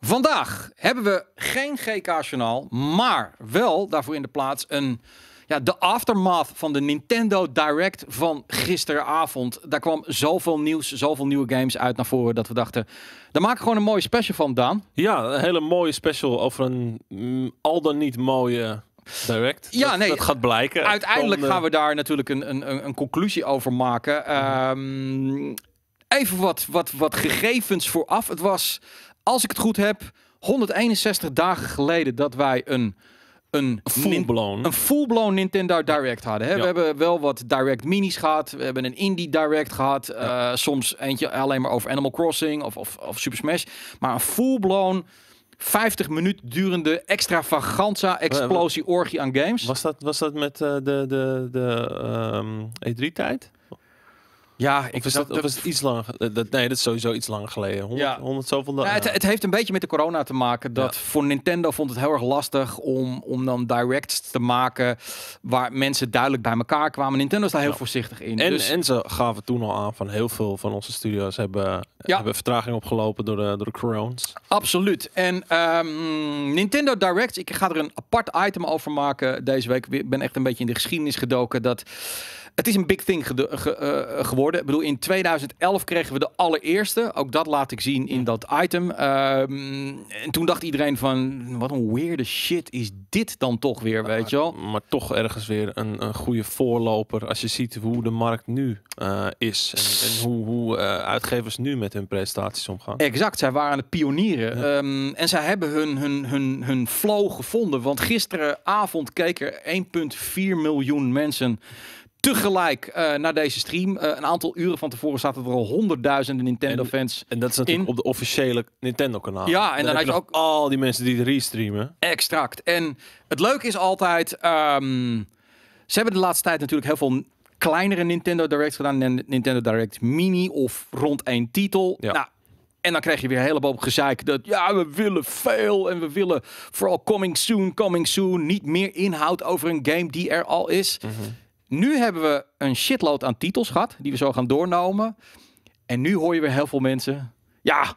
Vandaag hebben we geen GK-journaal, maar wel daarvoor in de plaats een ja, de aftermath van de Nintendo Direct van gisteravond. Daar kwam zoveel nieuws, zoveel nieuwe games uit naar voren dat we dachten, daar maken we gewoon een mooie special van, Daan. Ja, een hele mooie special over een mm, al dan niet mooie Direct. Ja, dat, nee. Dat gaat blijken. Uiteindelijk gaan we eh, daar natuurlijk een, een, een conclusie over maken. Ehm, even wat, wat, wat gegevens vooraf. Het was als ik het goed heb, 161 dagen geleden dat wij een een full-blown een full Nintendo Direct hadden. Hè? We hebben wel wat Direct Minis gehad. We hebben een Indie Direct gehad. Eh, soms eentje alleen maar over Animal Crossing of, of, of Super Smash. Maar een full-blown 50 minuut durende extravaganza explosie orgie aan games. Was dat, was dat met eh, de, de, de E3-tijd? Ehm, e ja, ik was dat, dat, was iets lang. Eh, dat, nee, dat is sowieso iets lang geleden. 100, 100 zoveel nou, dagen. Ja, het, het, heeft een beetje met de corona te maken. Dat voor Nintendo vond het heel erg lastig om, om dan directs te maken waar mensen duidelijk bij elkaar kwamen. Nintendo is daar heel voorzichtig in. En, dus... en ze gaven toen al aan van heel veel van onze studio's hebben, hebben vertraging opgelopen door de, door de corona's. Absoluut. En ehm, Nintendo Direct ik ga er een apart item over maken deze week. Ik ben echt een beetje in de geschiedenis gedoken dat het is een big thing eh, eh, geworden. Ik bedoel, in 2011 kregen we de allereerste. Ook dat laat ik zien in dat item. Ehm, en toen dacht iedereen van, wat een weirde shit is dit dan toch weer, weet je wel. Maar toch ergens weer een, een, goede voorloper als je ziet hoe de markt nu eh, is. En, en hoe, hoe uitgevers nu met hun prestaties omgaan. Exact, zij waren de pionieren. Ehm, en zij hebben hun, hun, hun, hun flow gevonden. Want gisteravond keken 1,4 miljoen mensen tegelijk uh, naar deze stream. Eh, een aantal uren van tevoren zaten er al honderdduizenden Nintendo-fans En dat is natuurlijk in. op de officiële Nintendo-kanaal. Ja, en dan, dan je ook al die mensen die het restreamen. Extract. En het leuke is altijd... Ehm, ze hebben de laatste tijd natuurlijk heel veel kleinere Nintendo Directs gedaan. Nintendo Direct Mini of rond één titel. Ja. Nou, en dan krijg je weer een heleboel gezeik. Dat ja, we willen veel en we willen vooral coming soon, coming soon. Niet meer inhoud over een game die er al is. Mhm nu hebben we een shitload aan titels gehad, die we zo gaan doornomen. En nu hoor je weer heel veel mensen. Ja,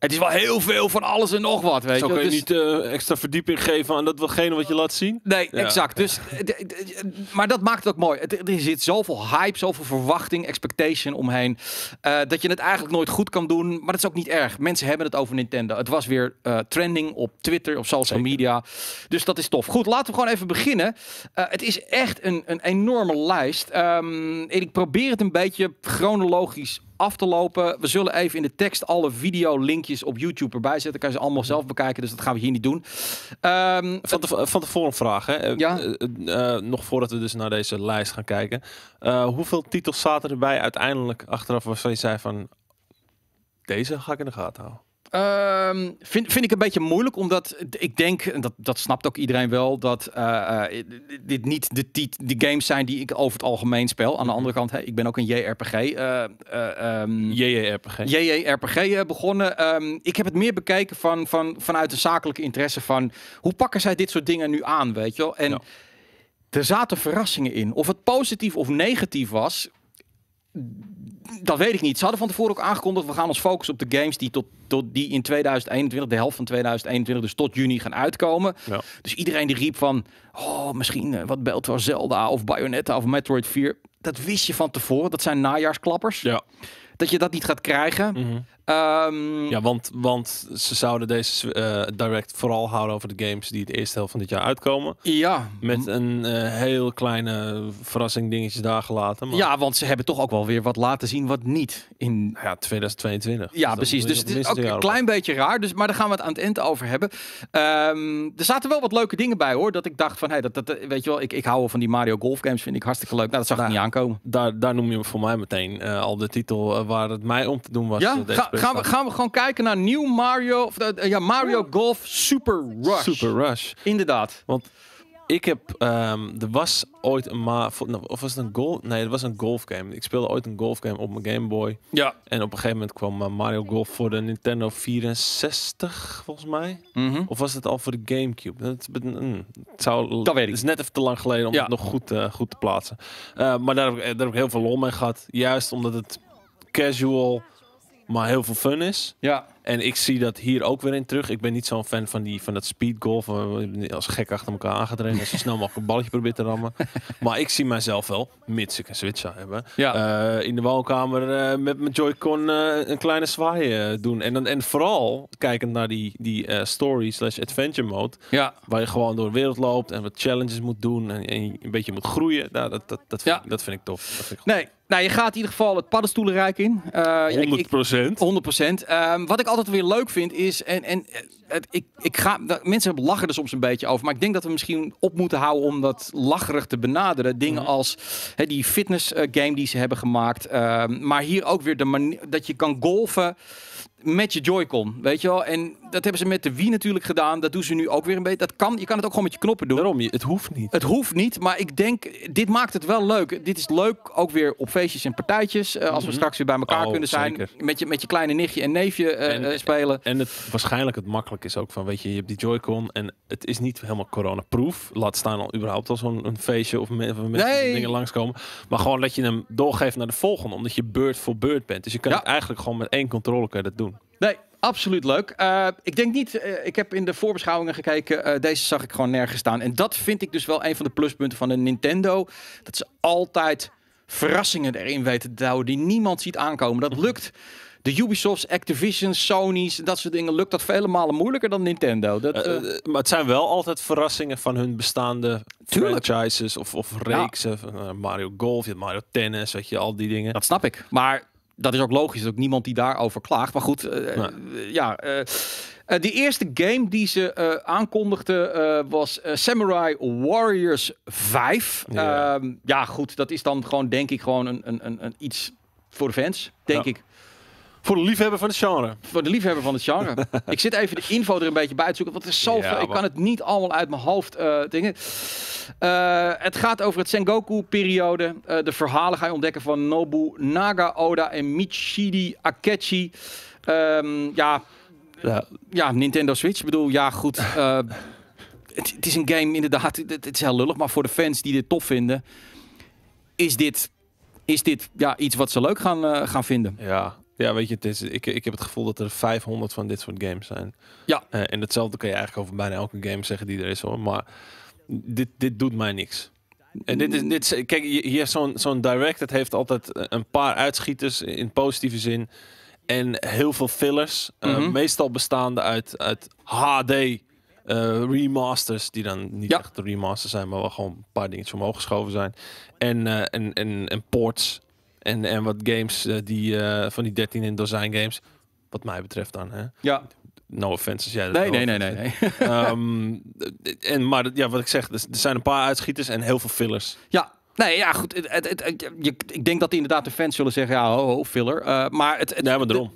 het is wel heel veel van alles en nog wat, weet je. kun je dus- niet eh, extra verdieping geven aan datgene wat je laat zien? Nee, exact. Dus, eh, maar dat maakt het ook mooi. Er zit zoveel hype, zoveel verwachting, expectation omheen. Eh, dat je het eigenlijk nooit goed kan doen. Maar dat is ook niet erg. Mensen hebben het over Nintendo. Het was weer trending op Twitter, op social media. Dus dat is tof. Goed, laten we gewoon even beginnen. het is echt een, een enorme lijst. Ehm, ik probeer het een beetje chronologisch af te lopen. We zullen even in de tekst alle videolinkjes op YouTube erbij zetten. Dan kan je ze allemaal zelf bekijken, dus dat gaan we hier niet doen. Ehm, van, te, van tevoren vragen. Eh, eh, eh, nog voordat we dus naar deze lijst gaan kijken. hoeveel titels zaten erbij uiteindelijk achteraf waarvan je zei van... Deze ga ik in de gaten houden. Ehm, vind, vind ik een beetje moeilijk, omdat ik denk, en dat, dat snapt ook iedereen wel, dat eh, eh, dit niet de, de games zijn die ik over het algemeen speel. Aan de mhm. andere kant, ik ben ook een JRPG. Uh, eh, ehm, JRPG. JRPG begonnen. Ehm, ik heb het meer bekeken van, van, vanuit de zakelijke interesse van hoe pakken zij dit soort dingen nu aan, weet je wel? En er zaten verrassingen in. Of het positief of negatief was, dat weet ik niet. Ze hadden van tevoren ook aangekondigd... we gaan ons focussen op de games die, tot, tot die in 2021... de helft van 2021, dus tot juni gaan uitkomen. Ja. Dus iedereen die riep van... oh, misschien eh, wat belt wel Zelda of Bayonetta of Metroid 4... dat wist je van tevoren. Dat zijn najaarsklappers. Ja. Dat je dat niet gaat krijgen. Mhm. Ehm, ja, want, want ze zouden deze eh, direct vooral houden over de games die het eerste helft van dit jaar uitkomen. Ja. Met een eh, heel kleine verrassing dingetjes daar gelaten. Maar... Ja, want ze hebben toch ook wel weer wat laten zien wat niet in... Nou ja, 2022. Ja, precies. Dus het is ook een klein beetje raar. Dus, maar daar gaan we het aan het eind over hebben. Ehm, er zaten wel wat leuke dingen bij hoor. Dat ik dacht van, hey, dat, dat, weet je wel, ik, ik hou wel van die Mario Golf games. Vind ik hartstikke leuk. Nou, dat zag ik niet aankomen. Daar, daar noem je voor mij meteen eh, al de titel waar het mij om te doen was. Ja, gaan, we, gaan we gewoon kijken naar nieuw Mario, of, eh, eh, ja, Mario Golf Super Rush. Super Rush. Inderdaad. Want ik heb, um, er was ooit een ma, nou, of was het een golf? Nee, het was een game Ik speelde ooit een golf game op mijn Game Boy. Ja. En op een gegeven moment kwam eh, Mario Golf voor de Nintendo 64, volgens mij. Mhm. Of was het al voor de GameCube? Dat, mm, het zou, dat weet ik. is net even te lang geleden om ja. het nog goed, goed te plaatsen. maar daar heb, ik, daar heb ik heel veel lol mee gehad. Juist omdat het casual maar heel veel fun is. Ja. En ik zie dat hier ook weer in terug. Ik ben niet zo'n fan van, die, van dat speedgolf. Eh, als gek achter elkaar aangedreven. Als je snel mogelijk een balletje probeert te rammen. maar ik zie mijzelf wel, mits ik een Switch hebben. Ja. Eh, in de woonkamer eh, met mijn Joy-Con een kleine zwaai doen. En, dan, en vooral kijkend naar die, die story slash adventure mode. Ja. Waar je gewoon door de wereld loopt en wat challenges moet doen. En, een beetje moet groeien. Nou, dat, dat, dat, vind, ja. dat vind ik tof. nee, nou, je gaat in ieder geval het paddenstoelenrijk in. 100 eh, 100 ehm, wat ik altijd weer leuk vind is, en, en eh, ik, ik ga, mensen lachen er soms een beetje over. Maar ik denk dat we misschien op moeten houden om dat lacherig te benaderen. Dingen mhm. als die fitness eh, game die ze hebben gemaakt. Ehm, maar hier ook weer de manier dat je kan golven met je Joy-Con, weet je wel? En dat hebben ze met de Wii natuurlijk gedaan. Dat doen ze nu ook weer een beetje. Dat kan, je kan het ook gewoon met je knoppen doen. Daarom, het hoeft niet. Het hoeft niet, maar ik denk, dit maakt het wel leuk. Dit is leuk ook weer op feestjes en partijtjes. Eh, als we mhm. straks weer bij elkaar oh, kunnen zijn. Met je, met je kleine nichtje en neefje eh, en, spelen. En het, waarschijnlijk het makkelijk is ook van, weet je, je hebt die Joy-Con en het is niet helemaal coronaproof. Laat staan al überhaupt al zo'n feestje of mensen nee. dingen langskomen. Maar gewoon dat je hem doorgeeft naar de volgende, omdat je beurt voor beurt bent. Dus je kan het eigenlijk gewoon met één controle dat doen. Nee, absoluut leuk. Eh, ik denk niet, eh, ik heb in de voorbeschouwingen gekeken, eh, deze zag ik gewoon nergens staan. En dat vind ik dus wel een van de pluspunten van de Nintendo. Dat ze altijd verrassingen erin weten te houden die niemand ziet aankomen. Dat lukt de Ubisofts, Activision, Sony's, dat soort dingen, lukt dat vele malen moeilijker dan Nintendo. Dat, eh, eh, eh, maar het zijn wel altijd verrassingen van hun bestaande tuurlijk. franchises of, of reeksen. Mario Golf, je Mario Tennis, weet je, al die dingen. Dat snap ik. Maar dat is ook logisch. Dat is ook niemand die daarover klaagt. Maar goed, ja. ja die eerste game die ze uh, aankondigde was Samurai Warriors 5. Ja. Ehm, ja. goed, dat is dan gewoon, denk ik, gewoon een, een, een, iets voor de fans, denk ik. Voor de liefhebber van het genre. Voor de liefhebber van het genre. ik zit even de info er een beetje bij te zoeken, want het is zoveel. ik kan het niet allemaal uit mijn hoofd eh, dingen. Eh, het gaat over het Sengoku-periode. Eh, de verhalen ga je ontdekken van Nobu Naga Oda en Michidi Akechi. Ehm, ja, ja, Nintendo Switch. Ik bedoel, ja, goed. het, het, is een game, inderdaad. Het, is heel lullig, maar voor de fans die dit tof vinden, is dit is dit ja, iets wat ze leuk gaan, gaan vinden. Ja, ja, weet je, het is, ik, ik heb het gevoel dat er 500 van dit soort games zijn. Ja. Eh, en hetzelfde kan je eigenlijk over bijna elke game zeggen die er is hoor. Maar dit, dit doet mij niks. En dit is, dit is, kijk, hier zo'n zo'n direct, het heeft altijd eh, een paar uitschieters in positieve zin. En heel veel fillers, eh, mhm. meestal bestaande uit, uit HD remasters, die dan niet ja. echt remasters zijn, maar wel gewoon een paar dingetjes omhoog geschoven zijn. En, en, en, en ports en, en wat games eh, die, eh, van die 13 in dozijn games. Wat mij betreft dan. Hè? Ja. No offense als jij nee, nee, nee, nee, nee, ehm, en, maar ja, wat ik zeg, er zijn een paar uitschieters en heel veel fillers. Ja, Nee, ja, goed. Het, het, je, ik denk dat inderdaad de fans zullen zeggen, ja, ho, ho filler. Eh, maar, het, ja, maar de,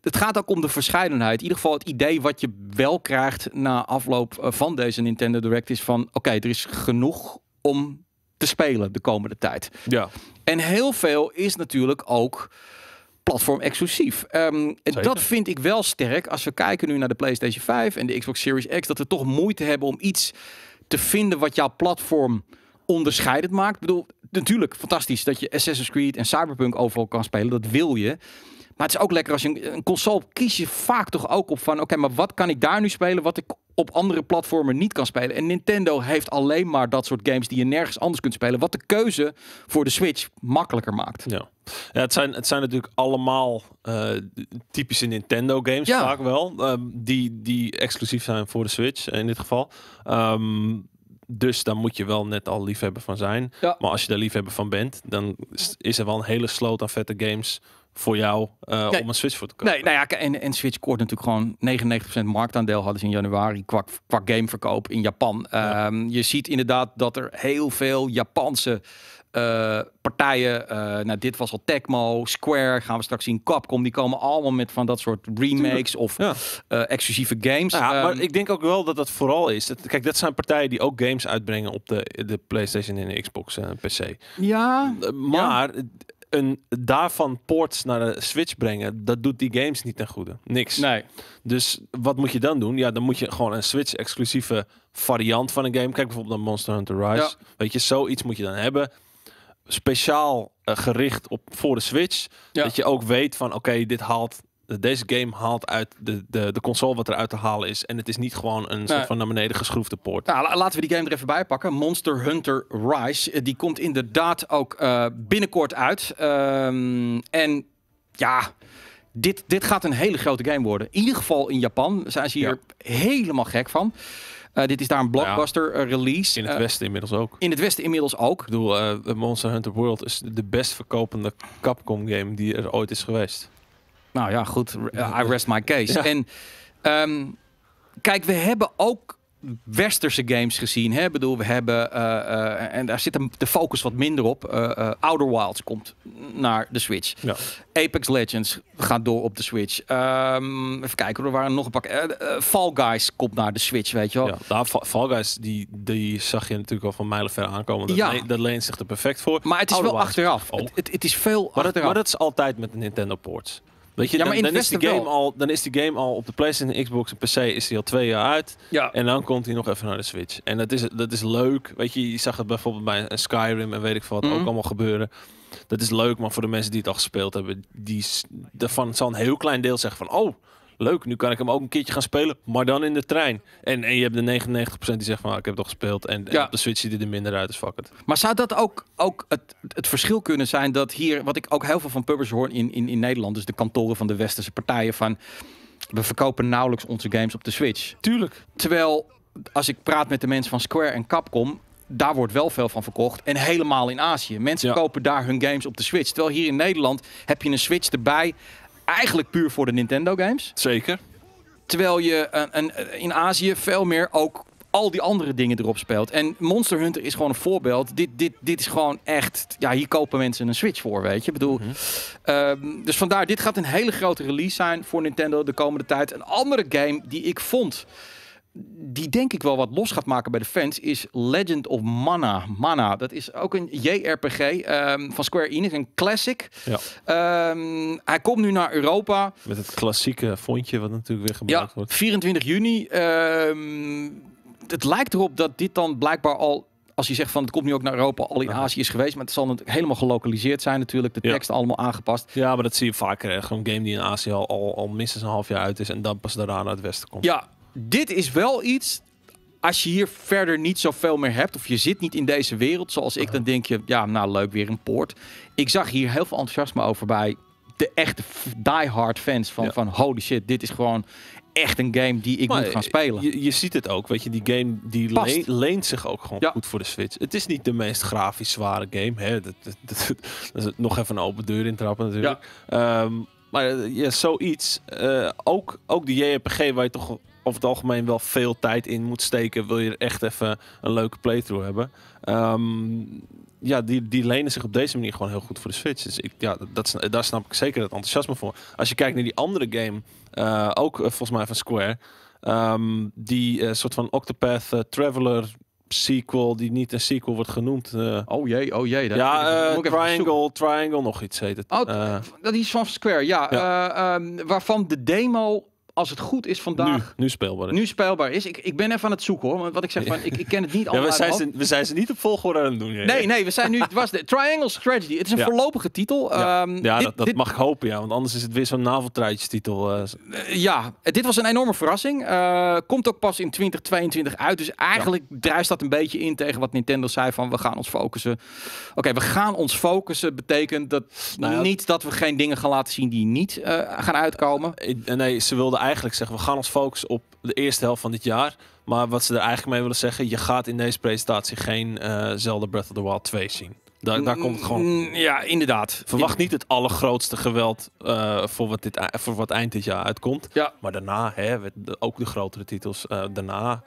het, gaat ook om de verscheidenheid. In ieder geval het idee wat je wel krijgt na afloop van deze Nintendo Direct is van, oké, er is genoeg om te spelen de komende tijd. Ja. En heel veel is natuurlijk ook platform exclusief. en ehm, dat vind ik wel sterk als we kijken nu naar de PlayStation 5 en de Xbox Series X, dat we toch moeite hebben om iets te vinden wat jouw platform onderscheidend maakt. Ik bedoel, natuurlijk fantastisch dat je Assassin's Creed en Cyberpunk overal kan spelen, dat wil je. Maar het is ook lekker als je een, console kies je vaak toch ook op van oké, maar wat kan ik daar nu spelen wat ik op andere platformen niet kan spelen. En Nintendo heeft alleen maar dat soort games die je nergens anders kunt spelen. Wat de keuze voor de Switch makkelijker maakt. Ja. Ja, het, zijn, het zijn natuurlijk allemaal eh, typische Nintendo games, ja. vaak wel. Ehm, die, die exclusief zijn voor de Switch in dit geval. Ehm, dus daar moet je wel net al liefhebber van zijn. Ja. Maar als je daar liefhebber van bent, dan is er wel een hele sloot aan vette games voor jou eh, om een Switch voor te kopen. Nee, nou ja, en, en Switch koort natuurlijk gewoon 99% marktaandeel hadden ze in januari qua, qua gameverkoop in Japan. Ehm, je ziet inderdaad dat er heel veel Japanse eh, partijen, uh, nou dit was al Tecmo, Square, gaan we straks zien, Capcom, die komen allemaal met van dat soort remakes of exclusieve games. Nou ja, maar ehm, ik denk ook wel dat dat vooral is. kijk, dat zijn partijen die ook games uitbrengen op de, de PlayStation en de Xbox en PC. Ja. maar een daarvan ports naar de Switch brengen, dat doet die games niet ten goede. Niks. Nee. Dus wat moet je dan doen? Ja, dan moet je gewoon een Switch-exclusieve variant van een game. Kijk bijvoorbeeld naar Monster Hunter Rise. Weet je, zoiets moet je dan hebben. Speciaal eh, gericht op voor de Switch. Dat je ook weet van oké, dit haalt deze game haalt uit de, de, de console wat eruit te halen is. En het is niet gewoon een soort van naar beneden geschroefde poort. Nou, laten we die game er even bij pakken. Monster Hunter Rise. Eh, die komt inderdaad ook eh, binnenkort uit. Ehm, en ja, dit, dit gaat een hele grote game worden. In ieder geval in Japan zijn ze hier helemaal gek van. Eh, dit is daar een nou blockbuster release. In het Westen inmiddels ook. In het Westen inmiddels ook. Ik bedoel, Monster Hunter World is de best verkopende Capcom game die er ooit is geweest. Nou ja, goed. I rest my case. En um, kijk, we hebben ook westerse games gezien. Hè? bedoel, we hebben, uh, en daar zit de focus wat minder op. Uh, Outer Wilds komt naar de Switch. Ja. Apex Legends gaat door op de Switch. Um, even kijken, er waren nog een pak. Fall Guys komt naar de Switch, weet je wel. Ja, Daar Fall Guys, die, die zag je natuurlijk al van mijlen ver aankomen. Dat, ja. dat leent zich er perfect voor. Maar het is wel achteraf. Het, het, is veel maar achteraf. Dat, maar dat is altijd met de Nintendo ports. Weet je, dan, dan, is die game al, dan is die game al op de PlayStation, Xbox en PC is die al twee jaar uit. Ja. En dan komt hij nog even naar de Switch. En dat is, dat is leuk. Weet je, je zag het bijvoorbeeld bij een Skyrim en weet ik veel wat mhm. ook allemaal gebeuren. Dat is leuk, maar voor de mensen die het al gespeeld hebben, die daarvan zal een heel klein deel zeggen van... Oh, leuk, nu kan ik hem ook een keertje gaan spelen, maar dan in de trein. En, en je hebt de 99% die zegt van, ah, ik heb toch gespeeld. En, op de Switch ziet het er minder uit, dus fuck it. Maar zou dat ook, ook het, het verschil kunnen zijn dat hier, wat ik ook heel veel van pubbers hoor in, in, in Nederland, dus de kantoren van de westerse partijen van... We verkopen nauwelijks onze games op de Switch. Tuurlijk. Terwijl als ik praat met de mensen van Square en Capcom, daar wordt wel veel van verkocht. En helemaal in Azië. Mensen kopen daar hun games op de Switch. Terwijl hier in Nederland heb je een Switch erbij eigenlijk puur voor de Nintendo games. Zeker. Terwijl je eh, een, een, eh, in Azië veel meer ook al die andere dingen erop speelt. En Monster Hunter is gewoon een voorbeeld. Dit, dit, dit is gewoon echt... Ja, hier kopen mensen een Switch voor, weet je. Ik bedoel... Mhm. Ehm, dus vandaar, dit gaat een hele grote release zijn voor Nintendo de komende tijd. Een andere game die ik vond die denk ik wel wat los gaat maken bij de fans, is Legend of Mana. Mana, dat is ook een JRPG ehm, van Square Enix, een classic. Ja. Ehm, hij komt nu naar Europa. Met het klassieke fondje wat natuurlijk weer gemaakt ja, wordt. 24 juni. Ehm, het lijkt erop dat dit dan blijkbaar al als je zegt van het komt nu ook naar Europa, al in Azië is geweest, maar het zal helemaal gelokaliseerd zijn natuurlijk, de tekst allemaal aangepast. Ja, maar dat zie je vaker. Gewoon game die in Azië al, al, al minstens een half jaar uit is en dan pas daarna naar het westen komt. Ja, dit is wel iets. Als je hier verder niet zoveel meer hebt, of je zit niet in deze wereld zoals ik, dan denk je, ja, nou leuk, weer een poort. Ik zag hier heel veel enthousiasme over bij de echte diehard fans van, van holy shit, dit is gewoon echt een game die ik moet gaan spelen. Je, je, ziet het ook, weet je, die game die leent zich ook gewoon goed voor de Switch. Het is niet de meest grafisch zware game, hè? Dat, dat, dat, is nog even een open deur intrappen natuurlijk. Ja. Um, maar eh, zoiets. Eh, ook, ook die JRPG waar je toch of het algemeen wel veel tijd in moet steken. Wil je echt even een leuke playthrough hebben. Ehm, ja, die, die lenen zich op deze manier gewoon heel goed voor de Switch. Dus ik, ja, dat, daar snap ik zeker het enthousiasme voor. Als je kijkt naar die andere game, eh, ook eh, volgens mij van Square. Ehm, die eh, soort van Octopath Traveler sequel, die niet een sequel wordt genoemd. oh jee, oh jee. Dat ja, Triangle, Triangle nog iets heet het. Oh, dat is van Square, ja. Ehm, waarvan de demo als het goed is vandaag. Nu, nu speelbaar is. Nu speelbaar is. Ik, ik ben even aan het zoeken hoor. Wat ik zeg, van, ik, ik ken het niet al. Ja, we, zijn ze, we zijn ze niet op volgorde aan het doen. Nee, nee, we zijn nu. Het was de Triangle Strategy. Het is een voorlopige titel. Ja, ehm, ja dat, mag ik hopen, ja. Want anders is het weer zo'n naveltruitjestitel. Uh. Eh, eh, ja, dit was een enorme verrassing. Eh, komt ook pas in 2022 uit. Dus eigenlijk druist dat een beetje in tegen wat Nintendo zei van we gaan ons focussen. Oké, we gaan ons focussen betekent dat nou niet dat we geen dingen gaan laten zien die niet gaan uitkomen. nee, ze wilden eigenlijk zeggen, we gaan ons focussen op de eerste helft van dit jaar. Maar wat ze er eigenlijk mee willen zeggen, je gaat in deze presentatie geen uh, Zelda Breath of the Wild 2 zien. Daar, daar komt het gewoon. Mm, mm, ja, inderdaad. Verwacht niet het allergrootste geweld eh, voor, wat dit, voor wat eind dit jaar uitkomt. Ja. Maar daarna, hè, ook de grotere titels, eh, daarna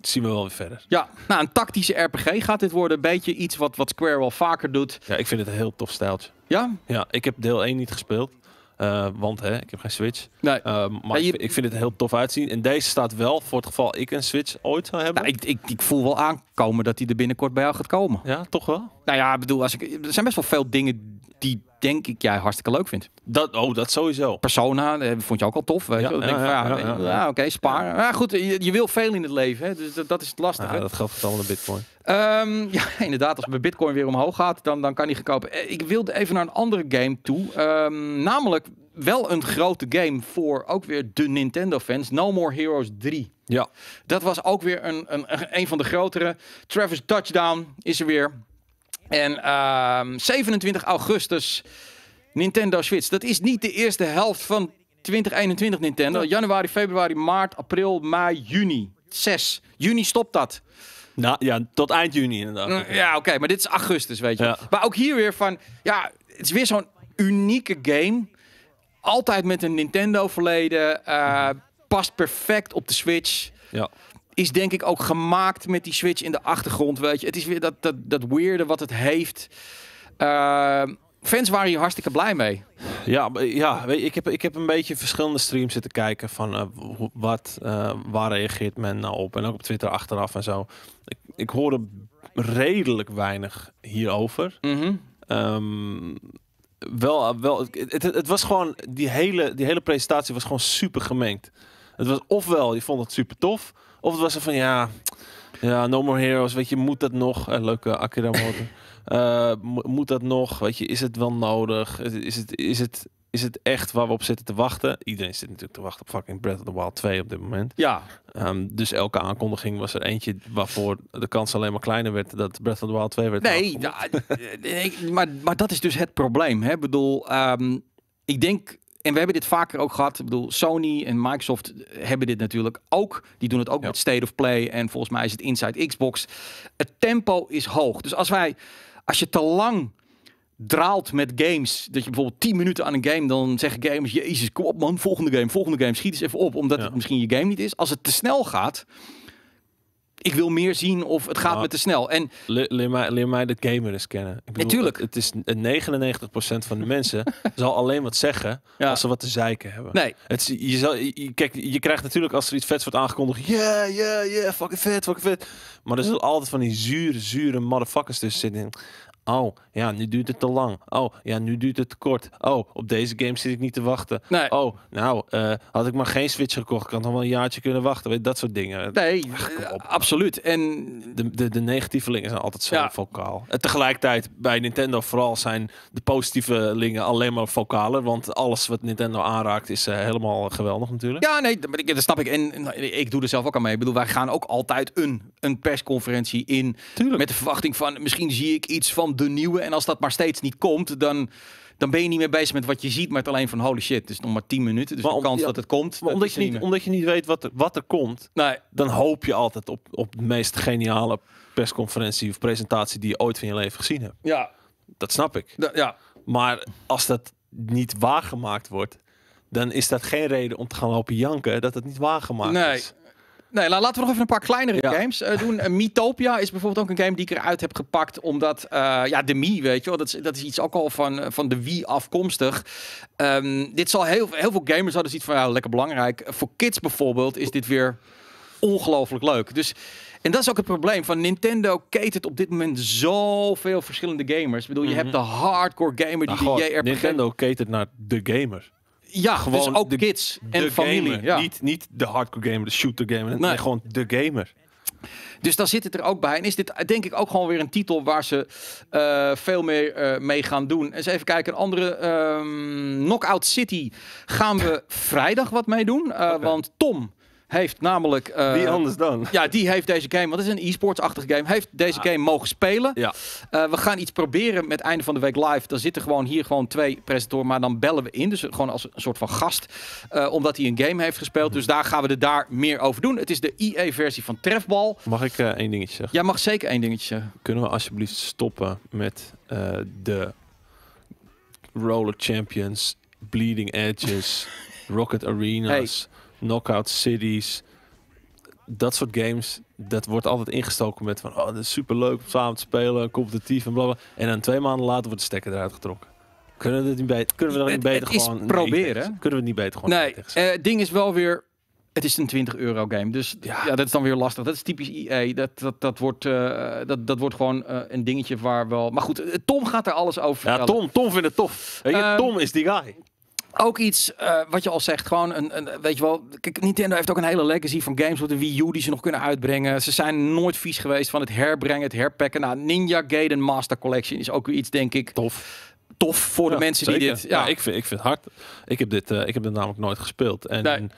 zien we wel weer verder. Ja, nou, een tactische RPG gaat dit worden. Een beetje iets wat, wat Square wel vaker doet. Ja, ik vind het een heel tof stijltje. Ja? Ja, ik heb deel 1 niet gespeeld. Eh, want hè, ik heb geen Switch. Nee. Eh, maar ik, vind het heel tof uitzien. En deze staat wel voor het geval ik een Switch ooit zou hebben. Nou, ik, ik, ik, voel wel aankomen dat hij er binnenkort bij jou gaat komen. Ja, toch wel? Nou ja, ik bedoel, als ik, er zijn best wel veel dingen die denk ik jij hartstikke leuk vindt. Dat, oh, dat sowieso. Persona, dat eh, vond je ook al tof. Weet ja, je? Ja, ja, ja ah, oké, sparen. goed, je, je, wil veel in het leven, hè, dus dat, is het lastige. Ja, dat geldt voor allemaal de bitcoin. Ehm, ja, inderdaad, als mijn bitcoin weer omhoog gaat, dan, dan kan die gekopen. Eh, ik wilde even naar een andere game toe. Ehm, namelijk wel een grote game voor ook weer de Nintendo-fans. No More Heroes 3. Ja. Dat was ook weer een, een, een van de grotere. Travis Touchdown is er weer. En 27 ehm, augustus Nintendo Switch. Dat is niet de eerste helft van 2021 Nintendo. Januari, februari, maart, april, mei, juni. 6 juni stopt dat. Nou ja, tot eind juni inderdaad. Ja, oké, maar dit is augustus, weet je. Ja. Maar ook hier weer van, ja, het is weer zo'n unieke game. Altijd met een Nintendo verleden. Eh, mhm. past perfect op de Switch. Ja is denk ik ook gemaakt met die switch in de achtergrond. Weet je, het is weer dat, dat, dat weirde wat het heeft. Ehm, fans waren hier hartstikke blij mee. Ja, ja ik, heb, ik heb een beetje verschillende streams zitten kijken van eh, wat, eh, waar reageert men nou op. En ook op Twitter achteraf en zo. Ik, ik hoorde redelijk weinig hierover. Mhm. Ehm, wel, wel het, het, het, was gewoon, die hele, die hele presentatie was gewoon super gemengd. Het was ofwel, je vond het super tof, of het was er van ja, ja, No More Heroes, weet je, moet dat nog? een eh, leuke Akira motor. Eh, moet dat nog? Weet je, is het wel nodig? Is het, is het, is het echt waar we op zitten te wachten? Iedereen zit natuurlijk te wachten op fucking Breath of the Wild 2 op dit moment. Ja. Ehm, dus elke aankondiging was er eentje waarvoor de kans alleen maar kleiner werd dat Breath of the Wild 2 werd. Nee, maar, maar dat is dus het probleem. Hè? Ik bedoel, ehm, ik denk en we hebben dit vaker ook gehad. Ik bedoel, Sony en Microsoft hebben dit natuurlijk ook. Die doen het ook met State of Play. En volgens mij is het Inside Xbox. Het tempo is hoog. Dus als wij, als je te lang draalt met games. Dat je bijvoorbeeld 10 minuten aan een game, dan zeggen gamers: Jezus, kom op man, volgende game, volgende game, schiet eens even op, omdat het misschien je game niet is. Als het te snel gaat, ik wil meer zien of het gaat met me te snel. En leer, mij, leer mij de gamer eens kennen. Ik bedoel, Natuurlijk. Het, het, is 99% van de mensen zal alleen wat zeggen als ze wat te zeiken hebben. Nee. Het, je, zal, je, kijk, je krijgt natuurlijk als er iets vets wordt aangekondigd. ja, ja, ja, fucking vet, fucking vet. Maar er is altijd van die zure, zure motherfuckers dus zitten. Oh, ja, nu duurt het te lang. Oh, ja, nu duurt het te kort. Oh, op deze game zit ik niet te wachten. Oh, nou, eh, had ik maar geen Switch gekocht, ik had nog wel een jaartje kunnen wachten. dat soort dingen. Nee, eh, absoluut. En de, de, de negatieve lingen zijn altijd zo ja. vocaal. Eh, tegelijkertijd, bij Nintendo vooral zijn de positieve lingen alleen maar vocaler. Want alles wat Nintendo aanraakt is helemaal geweldig natuurlijk. Ja, nee, dat, snap ik. En nou, ik doe er zelf ook aan mee. Ik bedoel, wij gaan ook altijd een, een persconferentie in. Met de verwachting van, misschien zie ik iets van de nieuwe. En als dat maar steeds niet komt, dan dan ben je niet meer bezig met wat je ziet, maar het alleen van holy shit, het is nog maar 10 minuten. Dus de kans dat het komt. Maar omdat, je niet, omdat je niet weet wat er, wat er komt, nee. dan hoop je altijd op, op de meest geniale persconferentie of presentatie die je ooit van je leven gezien hebt. Ja. Dat snap ik. ja. Maar als dat niet waargemaakt wordt, dan is dat geen reden om te gaan lopen janken dat het niet waargemaakt nee. is nee, laten we nog even een paar kleinere games uh, doen. Uh, is bijvoorbeeld ook een game die ik eruit heb gepakt. Omdat, eh, ja, de Mii, weet je wel. Dat is, dat is iets ook al van, van de Wii afkomstig. Ehm, dit zal heel, veel gamers hadden zoiets van, lekker belangrijk. Voor kids bijvoorbeeld is dit weer ongelooflijk leuk. Dus... En dat is ook het probleem van Nintendo catert op dit moment zoveel verschillende gamers. Ik bedoel, je mhm. hebt de hardcore gamer nou, die nou, de Nintendo catert naar de gamers. Ja, dus gewoon ook de, kids en de familie. Ja. Niet, niet de hardcore gamer, de shooter gamer. Nee. gewoon de gamer. Dus daar zit het er ook bij. En is dit denk ik ook gewoon weer een titel waar ze eh, veel meer eh, mee gaan doen. Eens even kijken, een andere ehm, Knockout City gaan we vrijdag wat mee doen. Eh, want Tom heeft namelijk... Uh, Wie anders dan? Ja, die heeft deze game, Wat is een e-sports-achtige game, heeft deze ah. game mogen spelen. Ja. Eh, we gaan iets proberen met einde van de week live. Dan zitten gewoon hier gewoon twee presentatoren, maar dan bellen we in. Dus gewoon als een soort van gast, eh, omdat hij een game heeft gespeeld. Mhm. Dus daar gaan we er daar meer over doen. Het is de IE-versie van Trefbal. Mag ik één dingetje zeggen? Jij mag zeker één dingetje zeggen. Kunnen we alsjeblieft stoppen met de Roller Champions, Bleeding Edges... Rocket Arenas. Knockout Cities, dat soort games, dat wordt altijd ingestoken met van, oh, dat is superleuk om samen te spelen, competitief en blablabla. En dan twee maanden later wordt de stekker eruit getrokken. Kunnen we, het niet beter, kunnen we dat niet beter het, het is proberen. kunnen we het niet beter gewoon... Nee, eh, het ding is wel weer... Het is een 20 euro game, dus ja. dat is dan weer lastig. Dat is typisch EA. Dat, dat, dat, wordt, eh, dat, dat wordt gewoon eh, een dingetje waar wel... Maar goed, Tom gaat er alles over Ja, Tom, Tom vindt het tof. Ehm, Tom is die guy ook iets eh, wat je al zegt, gewoon een, een, weet je wel, Nintendo heeft ook een hele legacy van games op de Wii U die ze nog kunnen uitbrengen. Ze zijn nooit vies geweest van het herbrengen, het herpakken Nou, Ninja Gaiden Master Collection is ook weer iets, denk ik. Tof. Tof voor de mensen die dit. Ja. ik, vind, ik vind het hard. Ik heb dit, eh, ik heb dit namelijk nooit gespeeld. En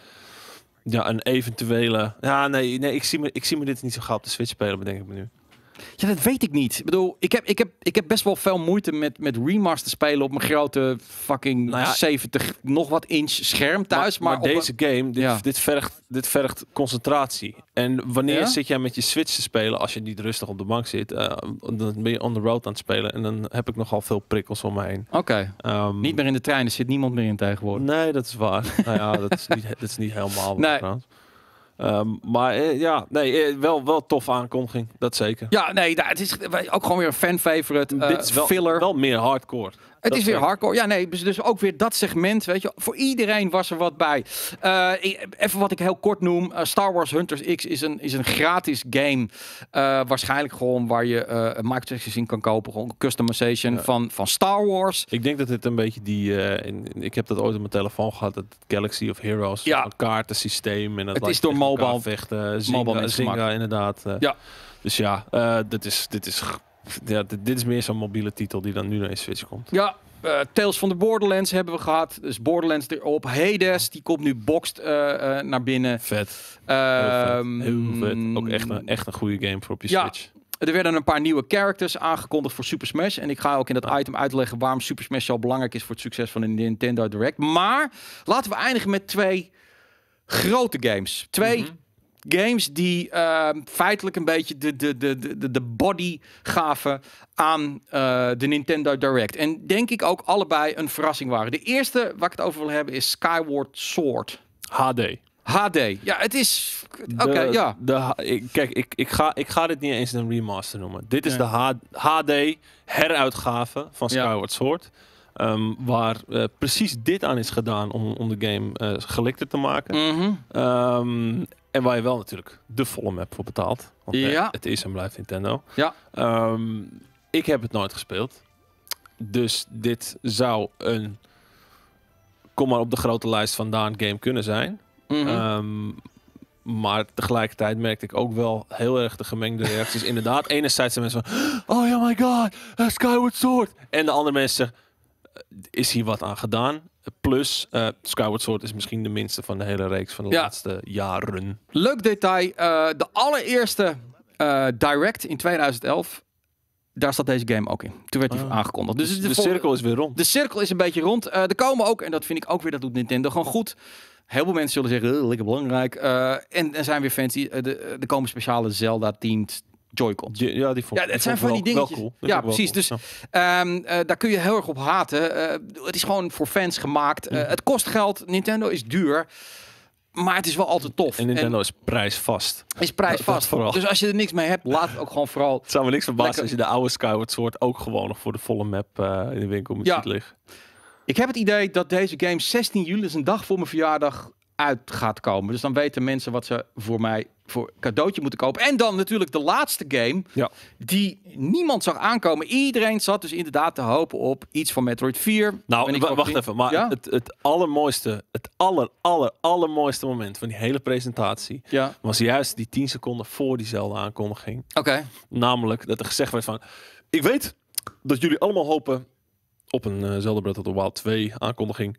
ja, een eventuele. Ja, nee, nee ik, zie me, ik zie me dit niet zo gaaf op de Switch spelen, bedenk ik me nu. Ja, dat weet ik niet. Ik bedoel, ik heb, ik heb, ik heb best wel veel moeite met, met remaster spelen op mijn grote fucking 70 nou nog wat inch scherm thuis. Maar, maar deze game, dit, dit, vergt, dit vergt concentratie. En wanneer zit jij met je Switch te spelen als je niet rustig op de bank zit? Eh, dan ben je on the road aan het spelen en dan heb ik nogal veel prikkels om me heen. Oké. Ehm, niet meer in de trein, er zit niemand meer in tegenwoordig. Nee, dat is waar. nou ja, dat is niet, dat is niet helemaal waar nee. Ehm, maar eh, ja, nee, eh, wel, wel tof aankondiging. Dat zeker. Ja, nee, het is ook gewoon weer een fan-favorite. Dit is eh, filler. wel meer hardcore. Het is weer hardcore. Ja, nee, dus, dus ook weer dat segment, weet je. Voor iedereen was er wat bij. Eh, even wat ik heel kort noem. Eh, Star Wars Hunters X is een, is een gratis game. Eh, waarschijnlijk gewoon waar je uh, microtransactions in kan kopen. Gewoon customization van, van Star Wars. Ik denk dat dit een beetje die... In, ik heb dat ooit op mijn telefoon gehad. Het Galaxy of Heroes. Ja. Een kaartensysteem. En dat het is door mobile. Vechten. Zinga, mobile inderdaad. ja. Dus ja, dit is... Dit is ja, dit, is meer zo'n mobiele titel die dan nu naar de Switch komt. Ja, uh, Tales van de Borderlands hebben we gehad. Dus Borderlands erop. Hades, die komt nu boxed eh, eh, naar binnen. Vet. Ehm, Heel vet. Heel vet. Ook echt een, echt een goede game voor op je ja, Switch. Er werden een paar nieuwe characters aangekondigd voor Super Smash. En ik ga ook in dat item uitleggen waarom Super Smash zo belangrijk is voor het succes van de Nintendo Direct. Maar laten we eindigen met twee grote games. Twee mhm games die ehm, feitelijk een beetje de, de, de, de, de body gaven aan eh, de Nintendo Direct. En denk ik ook allebei een verrassing waren. De eerste waar ik het over wil hebben is Skyward Sword. HD. HD. Ja, het is. Oké, ja. De, kijk, ik, ik, ga, ik ga dit niet eens een remaster noemen. Dit is de HD heruitgave van Skyward Sword. Ehm, waar eh, precies dit aan is gedaan om, om de game uh, gelikter te maken. Mm en waar je wel natuurlijk de volle map voor betaalt. Want eh, het is en blijft Nintendo. Ja. Ehm, ik heb het nooit gespeeld. Dus dit zou een... Kom maar op de grote lijst vandaan game kunnen zijn. Mhm. Ehm, maar tegelijkertijd merkte ik ook wel heel erg de gemengde reacties. Inderdaad, enerzijds zijn mensen van... Oh my god, eh, Skyward Sword. En de andere mensen... Eh, is hier wat aan gedaan? Plus, uh, Skyward Sword is misschien de minste van de hele reeks van de laatste jaren. Leuk detail. Eh, de allereerste eh, Direct in 2011 daar staat deze game ook in. Toen werd hij ah. aangekondigd. Dus, dus de, cirkel is weer rond. De cirkel is een beetje rond. er komen ook, en dat vind ik ook weer, dat doet Nintendo gewoon goed. Heel veel mensen zullen zeggen, lekker belangrijk. en er zijn weer fans die, de, er komen speciale Zelda-teams joy con Ja, die vond, ja, het zijn van die dingetjes. Cool. Ja, precies. Dus ehm, eh, daar kun je heel erg op haten. Eh, het is gewoon voor fans gemaakt. Eh, mhm. Het kost geld. Nintendo is duur. Maar het is wel altijd tof. En Nintendo is prijs prijsvast. Is prijsvast. vooral. Dus als je er niks mee hebt, laat het ook gewoon vooral... Het zou me niks verbazen als je de oude Skyward soort ook gewoon nog voor de volle map in de winkel moet ja. liggen. Ik heb het idee dat deze game 16 juli is een dag voor mijn verjaardag uit gaat komen. Dus dan weten mensen wat ze voor mij voor cadeautje moeten kopen. En dan natuurlijk de laatste game ja. die niemand zag aankomen. Iedereen zat dus inderdaad te hopen op iets van Metroid 4. Nou, wacht even. Maar ja? het, het allermooiste, het aller, aller, allermooiste moment van die hele presentatie... Ja. was juist die 10 seconden voor diezelfde aankondiging. Oké. Namelijk dat er gezegd werd van... Ik weet dat jullie allemaal hopen op een uh, Zelda Breath of the Wild 2 aankondiging.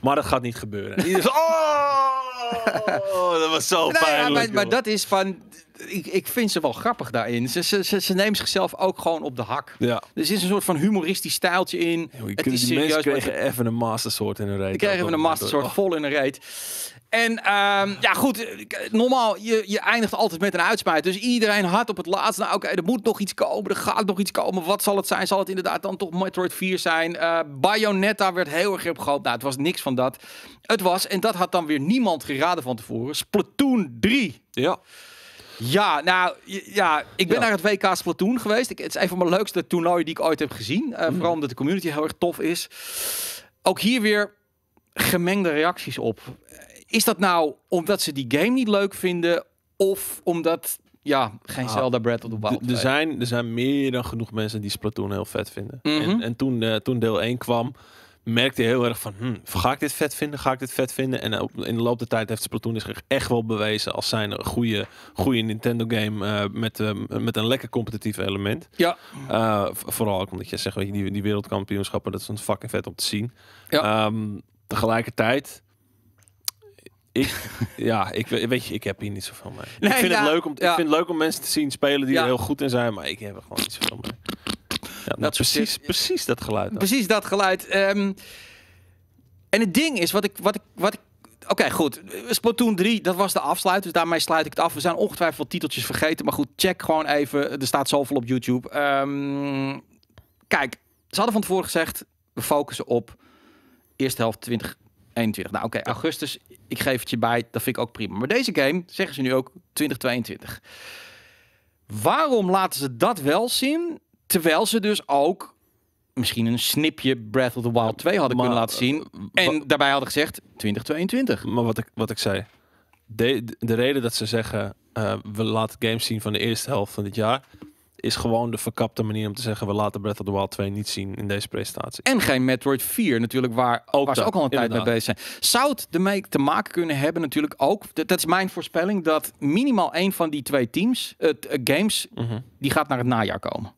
Maar dat gaat niet gebeuren. oh, dat was zo nee, nou maar, dat is van... Ik, ik vind ze wel grappig daarin. Ze, ze, ze, neemt zichzelf ook gewoon op de hak. Ja. Er zit een soort van humoristisch stijltje in. het is die mensen kregen even een mastersoort in een reet. Die krijgen even een mastersoort oh. vol in een reet. En ehm, ja, goed, normaal, je, je eindigt altijd met een uitsmijt. Dus iedereen had op het laatst, nou oké, er moet nog iets komen, er gaat nog iets komen. Wat zal het zijn? Zal het inderdaad dan toch Metroid 4 zijn? Eh, Bayonetta werd heel erg opgehaald. Nou, het was niks van dat. Het was, en dat had dan weer niemand geraden van tevoren, Splatoon 3. Ja. Ja, nou ja, ik ben naar het WK Splatoon geweest. het is een van mijn leukste toernooien die ik ooit heb gezien. Eh, vooral mm. omdat de community heel erg tof is. Ook hier weer gemengde reacties op. Is dat nou omdat ze die game niet leuk vinden of omdat ja, geen ah. Zelda Breath of the Wild. Er zijn, er zijn meer dan genoeg mensen die Splatoon heel vet vinden. en, mhm. en, toen, uh, toen deel 1 kwam, merkte je heel erg van, hm, ga ik dit vet vinden? Ga ik dit vet vinden? En eh, in de loop der tijd heeft Splatoon zich echt wel bewezen als zijn een goede, goede Nintendo game eh, met, met een lekker competitief element. Ja. vooral ook omdat je zegt, weet je, die, die wereldkampioenschappen, dat is een fucking vet om te zien. Ja. Ehm, tegelijkertijd ik, ja, ik weet je, ik heb hier niet zoveel mee. Nee, ik, vind het leuk om, ik vind leuk om mensen te zien spelen die er heel goed in zijn, maar ik heb er gewoon niet zoveel mee. dat nou, precies, precies dat geluid. Precies dat geluid. Ehm, en het ding is, wat ik, wat ik, wat ik Oké, goed. Splatoon 3, dat was de afsluit. Dus daarmee sluit ik het af. We zijn ongetwijfeld titeltjes vergeten. Maar goed, check gewoon even. Er staat zoveel op YouTube. Ehm, kijk, ze hadden van tevoren gezegd... we focussen op eerste helft 20 21. Nou, oké, augustus, ik geef het je bij, dat vind ik ook prima. Maar deze game zeggen ze nu ook 2022. Waarom laten ze dat wel zien, terwijl ze dus ook misschien een snipje Breath of the Wild 2 hadden kunnen laten zien eh, en daarbij hadden gezegd 2022? Maar wat ik, wat ik zei, de, de reden dat ze zeggen eh, we laten games zien van de eerste helft van dit jaar, is gewoon de verkapte manier om te zeggen... we laten Breath of the Wild 2 niet zien in deze presentatie. En geen Metroid 4 natuurlijk, waar, ook waar ook al een tijd mee bezig zijn. Zou het ermee te maken kunnen hebben natuurlijk ook... dat is mijn voorspelling, dat minimaal één van die twee teams, het eh, games... Mhm. die gaat naar het najaar komen.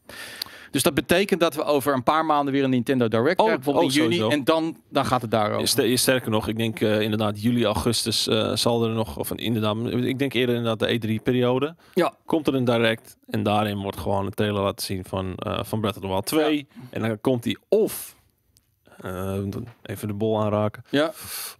Dus dat betekent dat we over een paar maanden weer een Nintendo Direct oh, hebben, oh, bijvoorbeeld oh, juni. En dan, dan gaat het daarover. Sterker nog, ik denk uh, inderdaad juli, augustus eh, zal er nog, of inderdaad, ik denk eerder inderdaad de E3-periode, ja. komt er een Direct en daarin wordt gewoon een trailer laten zien van, uh, van Breath of the Wild 2. Ja. En dan komt die of, even de bol aanraken, ja.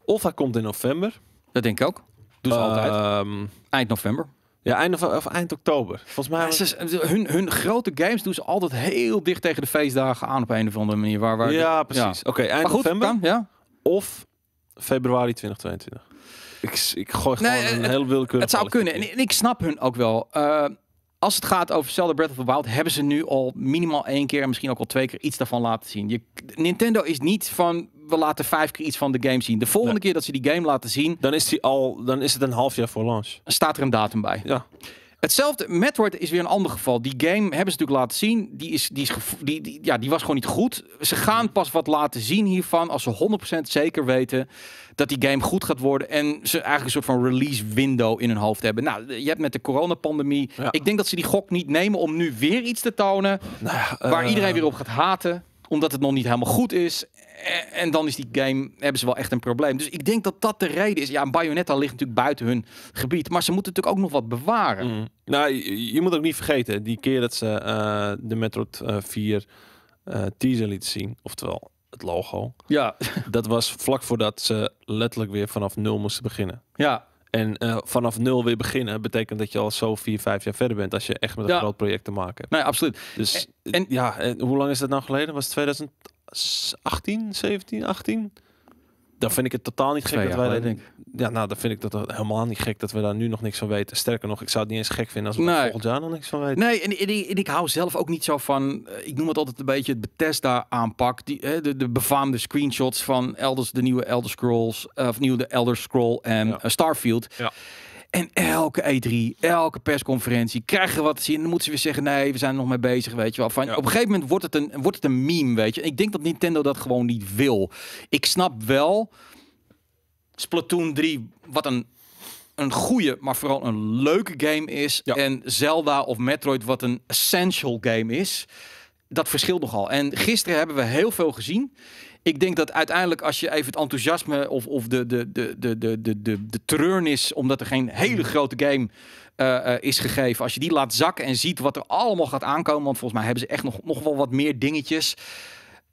of hij komt in november. Dat denk ik ook. Ehm, Eind november. Ja, eind, of, eind oktober. Volgens mij. Ja, ze, hun, hun grote games doen ze altijd heel dicht tegen de feestdagen aan op een of andere manier. Waar, waar ja, precies. Oké, okay, eind maar goed, ja. Of februari 2022. Ik, ik gooi gewoon een het, eh, hele wilde Het zou kunnen. En, ik snap hun ook wel. Eh, als het gaat over Zelda Breath of the Wild, hebben ze nu al minimaal één keer, misschien ook al twee keer iets daarvan laten zien. Je, Nintendo is niet van we laten vijf keer iets van de game zien. De volgende keer dat ze die game laten zien... Dan is, die al, dan is het een half jaar voor launch. Staat er een datum bij. Ja. Hetzelfde, Metroid is weer een ander geval. Die game hebben ze natuurlijk laten zien. Die, is, die, is die, ja, die was gewoon niet goed. Ze gaan pas wat laten zien hiervan als ze 100% zeker weten dat die game goed gaat worden. En ze eigenlijk een soort van release window in hun hoofd hebben. Nou, je hebt met de coronapandemie. Ik denk dat ze die gok niet nemen om nu weer iets te tonen nou waar eh, iedereen weer op gaat haten omdat het nog niet helemaal goed is. Eh, en dan is die game, hebben ze wel echt een probleem. Dus ik denk dat dat de reden is. Ja, een Bayonetta ligt natuurlijk buiten hun gebied. Maar ze moeten natuurlijk ook nog wat bewaren. Mm. Nou, je, moet ook niet vergeten, die keer dat ze eh, de Metroid 4 uh, eh, teaser lieten zien. Oftewel, het logo. Ja. Dat was vlak voordat ze letterlijk weer vanaf nul moesten beginnen. Ja. En vanaf nul weer beginnen betekent dat je al zo vier, vijf jaar verder bent als je echt met een groot project te maken hebt. Nee, absoluut. Dus en, ja, en hoe lang is dat nou geleden? Was het 2000? 18, 17, 18. Dan vind ik het totaal niet gek dat wij... denk. Ja, nou, dan vind ik dat helemaal niet gek dat we daar nu nog niks van weten. Sterker nog, ik zou het niet eens gek vinden als we nee. volgend jaar nog niks van weten. Nee, en, ik hou zelf ook niet zo van... Eh, ik noem het altijd een beetje het Bethesda-aanpak. Die, hè, de, de befaamde screenshots van elders, de nieuwe Elder Scrolls... Eh, of nieuwe de Elder Scroll en eh, Starfield... Ja en elke E3, elke persconferentie krijgen wat zien. En dan moeten ze weer zeggen: nee, we zijn er nog mee bezig. Weet je wel. Van, Op een gegeven moment wordt het, een, wordt het een meme. Weet je. Ik denk dat Nintendo dat gewoon niet wil. Ik snap wel. Splatoon 3, wat een een goede, maar vooral een leuke game is. En Zelda of Metroid, wat een essential game is. Dat verschilt nogal. En gisteren hebben we heel veel gezien ik denk dat uiteindelijk als je even het enthousiasme of, of de, de, de, de, de, de, de, treurnis, omdat er geen hele grote game eh, eh, is gegeven, als je die laat zakken en ziet wat er allemaal gaat aankomen, want volgens mij hebben ze echt nog, nog wel wat meer dingetjes,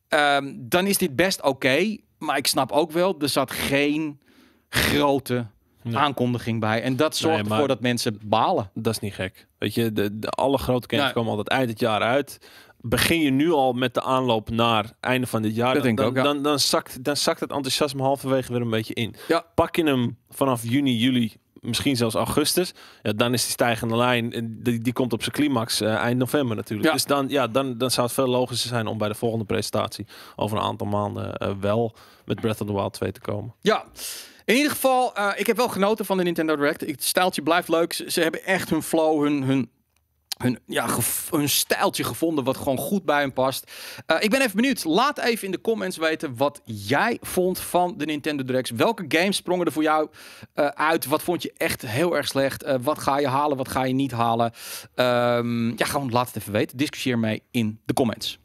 ehm, dan is dit best oké. maar ik snap ook wel, er zat geen grote aankondiging bij. En dat zorgt ervoor dat mensen balen. Dat is niet gek. Weet je, de, de alle grote games komen altijd eind het jaar uit. Begin je nu al met de aanloop naar einde van dit jaar, dan, ook, dan, zakt, dan zakt het enthousiasme halverwege weer een beetje in. Ja. Pak je hem vanaf juni, juli misschien zelfs augustus. Ja, dan is die stijgende lijn, eh, die, die komt op zijn climax eh, eind november natuurlijk. Dus dan, ja, dan, dan zou het veel logischer zijn om bij de volgende presentatie over een aantal maanden eh, wel met Breath of the Wild 2 te komen. Ja, in ieder geval, eh, ik heb wel genoten van de Nintendo Direct. Het stijltje blijft leuk. Ze, hebben echt hun flow, hun, hun, hun, ja, hun stijltje gevonden wat gewoon goed bij hem past. Eh, ik ben even benieuwd. Laat even in de comments weten wat jij vond van de Nintendo Direct. Welke games sprongen er voor jou eh, uit? Wat vond je echt heel erg slecht? wat ga je halen? Wat ga je niet halen? Ehm, ja, gewoon laat het even weten. Discussieer mee in de comments.